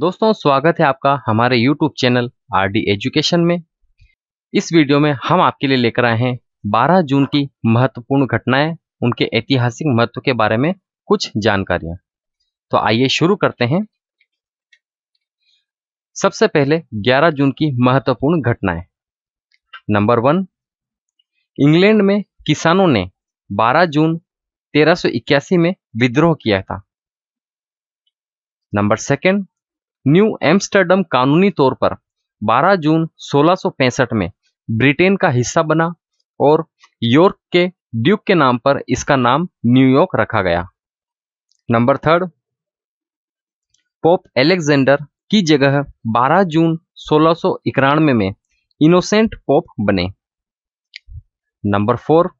दोस्तों स्वागत है आपका हमारे YouTube channel R D education में इस वीडियो में हम आपके लिए लेकर आए हैं 12 जून की महत्वपूर्ण घटनाएं उनके ऐतिहासिक महत्व के बारे में कुछ जानकारियां तो आइए शुरू करते हैं सबसे पहले 11 जून की महत्वपूर्ण घटनाएं नंबर वन इंग्लैंड में किसानों ने 12 जून 1381 में विद्रोह किया था नंबर सेकंड न्यू एम्स्टर्डम कानूनी तौर पर 12 जून सोलह में ब्रिटेन का हिस्सा बना और यॉर्क के ड्यूक के नाम पर इसका नाम न्यूयॉर्क रखा गया नंबर थर्ड पोप एलेक्जेंडर की जगह 12 जून सोलह में इनोसेंट पोप बने नंबर फोर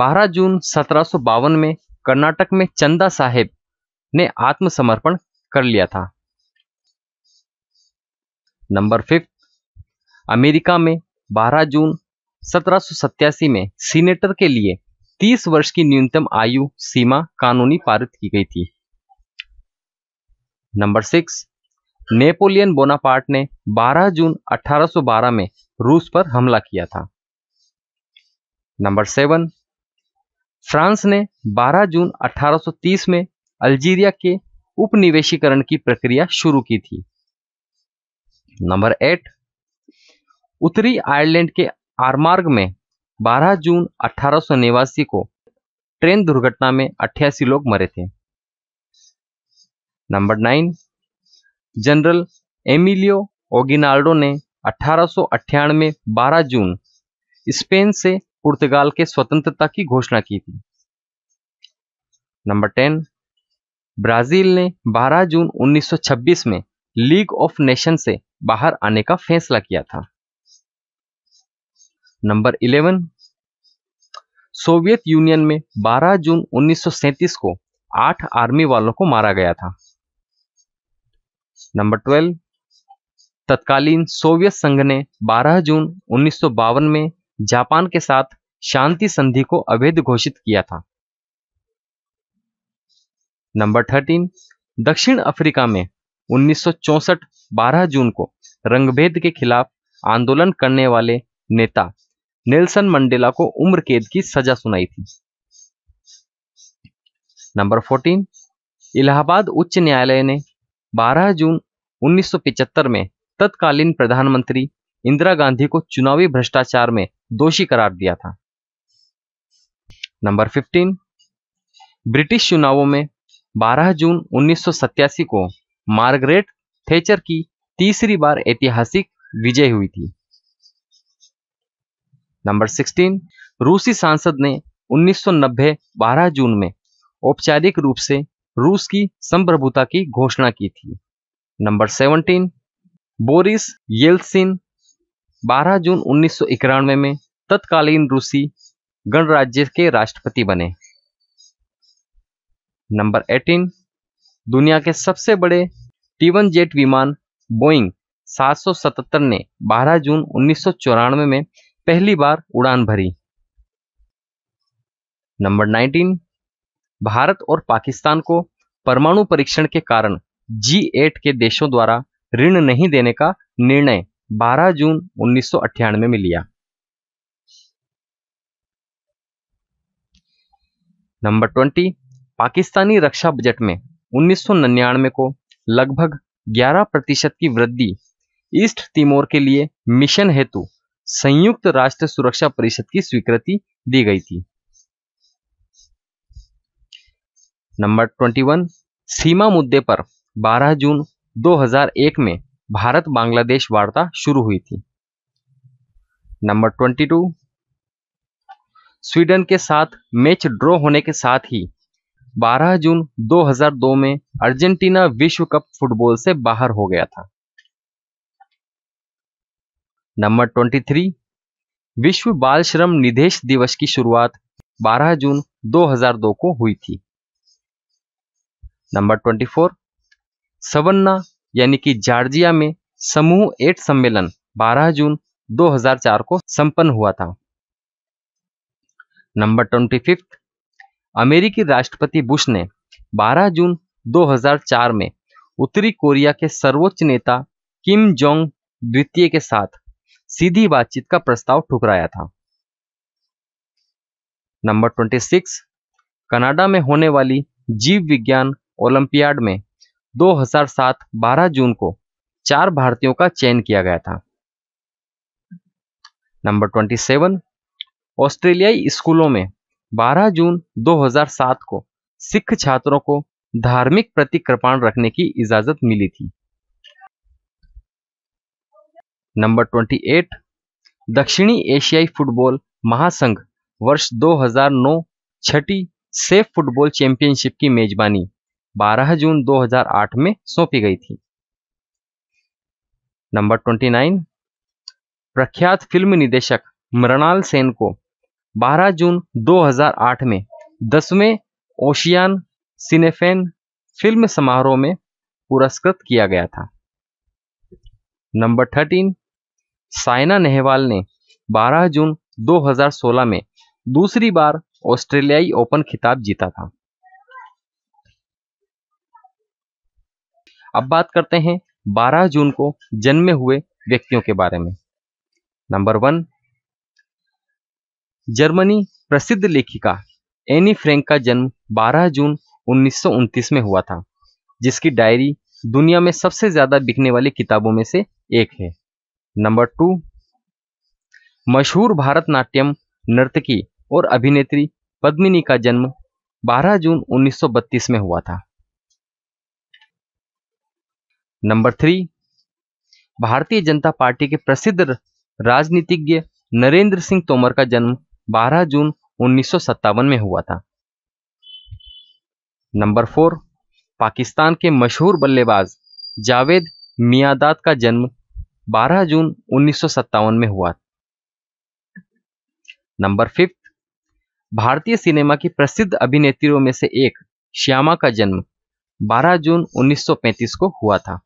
12 जून सत्रह में कर्नाटक में चंदा साहेब ने आत्मसमर्पण कर लिया था नंबर फिफ्थ अमेरिका में 12 जून सत्रह में सीनेटर के लिए 30 वर्ष की न्यूनतम आयु सीमा कानूनी पारित की गई थी नंबर सिक्स नेपोलियन बोनापार्ट ने 12 जून 1812 में रूस पर हमला किया था नंबर सेवन फ्रांस ने 12 जून 1830 में अल्जीरिया के उपनिवेशीकरण की प्रक्रिया शुरू की थी नंबर एट उत्तरी आयरलैंड के आरमार्ग में 12 जून अठारह को ट्रेन दुर्घटना में अठासी लोग मरे थे number nine general Emilio Aguinaldo ने अठारह में 12 जून स्पेन से पुर्तगाल के स्वतंत्रता की घोषणा की थी नंबर टेन ब्राजील ने 12 जून 1926 में लीग ऑफ नेशन से बाहर आने का फैसला किया था नंबर 11 सोवियत यूनियन में 12 जून 1937 को आठ आर्मी वालों को मारा गया था नंबर 12 तत्कालीन सोवियत संघ ने 12 जून उन्नीस में जापान के साथ शांति संधि को अवैध घोषित किया था नंबर थर्टीन दक्षिण अफ्रीका में 1964 12 जून को रंगभेद के खिलाफ आंदोलन करने वाले नेता नेल्सन मंडेला को उम्र कैद की सजा सुनाई थी नंबर फोर्टीन इलाहाबाद उच्च न्यायालय ने 12 जून 1975 में तत्कालीन प्रधानमंत्री इंदिरा गांधी को चुनावी भ्रष्टाचार में दोषी करार दिया था नंबर 15 ब्रिटिश चुनावों में 12 जून उन्नीस को मार्गरेट थेचर की तीसरी बार ऐतिहासिक विजय हुई थी नंबर 16 रूसी सांसद ने 1990 12 जून में औपचारिक रूप से रूस की संप्रभुता की घोषणा की थी नंबर 17 बोरिस येल्सिन 12 जून उन्नीस में तत्कालीन रूसी गणराज्य के राष्ट्रपति बने नंबर 18 दुनिया के सबसे बड़े टीवन जेट विमान बोइंग 777 ने 12 जून उन्नीस में पहली बार उड़ान भरी नंबर 19 भारत और पाकिस्तान को परमाणु परीक्षण के कारण एट के देशों द्वारा ऋण नहीं देने का निर्णय 12 जून उन्नीस में लिया नंबर ट्वेंटी पाकिस्तानी रक्षा बजट में उन्नीस को लगभग 11 प्रतिशत की वृद्धि ईस्ट तिमोर के लिए मिशन हेतु संयुक्त राष्ट्र सुरक्षा परिषद की स्वीकृति दी गई थी नंबर 21 सीमा मुद्दे पर 12 जून 2001 में भारत बांग्लादेश वार्ता शुरू हुई थी नंबर 22 स्वीडन के साथ मैच ड्रॉ होने के साथ ही 12 जून 2002 में अर्जेंटीना विश्व कप फुटबॉल से बाहर हो गया था नंबर 23 विश्व बाल श्रम निदेश दिवस की शुरुआत 12 जून 2002 को हुई थी नंबर 24 सवन्ना यानी कि जॉर्जिया में समूह एट सम्मेलन 12 जून 2004 को संपन्न हुआ था नंबर ट्वेंटी फिफ्थ अमेरिकी राष्ट्रपति बुश ने 12 जून 2004 में उत्तरी कोरिया के सर्वोच्च नेता किम जोंग द्वितीय के साथ सीधी बातचीत का प्रस्ताव ठुकराया था नंबर 26 कनाडा में होने वाली जीव विज्ञान ओलंपियाड में 2007 12 जून को चार भारतीयों का चयन किया गया था नंबर 27 ऑस्ट्रेलियाई स्कूलों में 12 जून 2007 को सिख छात्रों को धार्मिक प्रतीक कृपाण रखने की इजाजत मिली थी नंबर 28 दक्षिणी एशियाई फुटबॉल महासंघ वर्ष 2009 छठी सेफ फुटबॉल चैंपियनशिप की मेजबानी 12 जून 2008 में सौंपी गई थी नंबर 29 प्रख्यात फिल्म निदेशक मृणाल सेन को 12 जून 2008 में दसवें ओशियान सिनेफेन फिल्म समारोह में पुरस्कृत किया गया था नंबर थर्टीन साइना नेहवाल ने 12 जून 2016 में दूसरी बार ऑस्ट्रेलियाई ओपन खिताब जीता था अब बात करते हैं 12 जून को जन्मे हुए व्यक्तियों के बारे में नंबर वन जर्मनी प्रसिद्ध लेखिका एनी फ्रेंक का जन्म 12 जून उन्नीस में हुआ था जिसकी डायरी दुनिया में सबसे ज्यादा बिकने वाली किताबों में से एक है नंबर टू मशहूर भारतनाट्यम नर्तकी और अभिनेत्री पद्मिनी का जन्म 12 जून 1932 में हुआ था नंबर थ्री भारतीय जनता पार्टी के प्रसिद्ध राजनीतिज्ञ नरेंद्र सिंह तोमर का जन्म 12 जून उन्नीस में हुआ था नंबर फोर पाकिस्तान के मशहूर बल्लेबाज जावेद मियादाद का जन्म 12 जून उन्नीस में हुआ नंबर फिफ्थ भारतीय सिनेमा की प्रसिद्ध अभिनेत्रियों में से एक श्यामा का जन्म 12 जून 1935 को हुआ था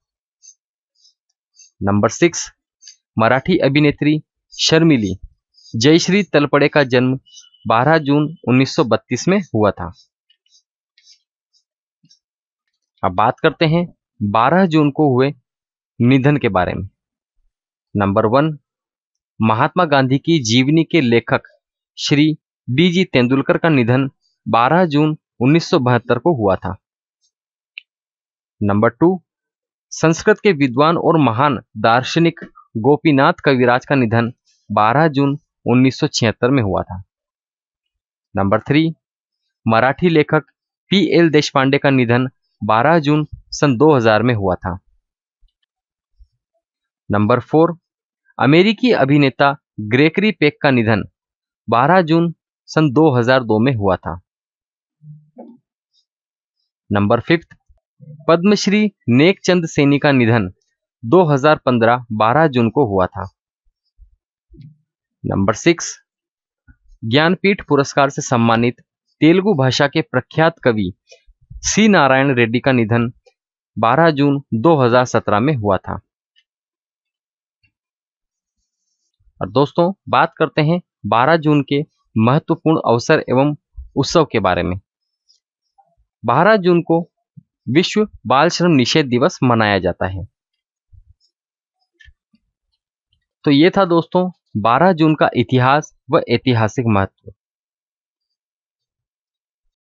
नंबर सिक्स मराठी अभिनेत्री शर्मिली जयश्री तलपड़े का जन्म 12 जून 1932 में हुआ था अब बात करते हैं 12 जून को हुए निधन के बारे में नंबर वन महात्मा गांधी की जीवनी के लेखक श्री डी जी तेंदुलकर का निधन 12 जून उन्नीस को हुआ था नंबर टू संस्कृत के विद्वान और महान दार्शनिक गोपीनाथ कविराज का निधन 12 जून 1976 में हुआ था नंबर थ्री मराठी लेखक पी एल देशपांडे का निधन 12 जून सन 2000 में हुआ था नंबर फोर अमेरिकी अभिनेता ग्रेकरी पेक का निधन 12 जून सन 2002 में हुआ था नंबर फिफ्थ पद्मश्री नेकचंद सेनी का निधन 2015 12 जून को हुआ था नंबर सिक्स ज्ञानपीठ पुरस्कार से सम्मानित तेलुगु भाषा के प्रख्यात कवि सी नारायण रेड्डी का निधन 12 जून 2017 में हुआ था और दोस्तों बात करते हैं 12 जून के महत्वपूर्ण अवसर एवं उत्सव के बारे में 12 जून को विश्व बाल श्रम निषेध दिवस मनाया जाता है तो ये था दोस्तों 12 जून का इतिहास व ऐतिहासिक महत्व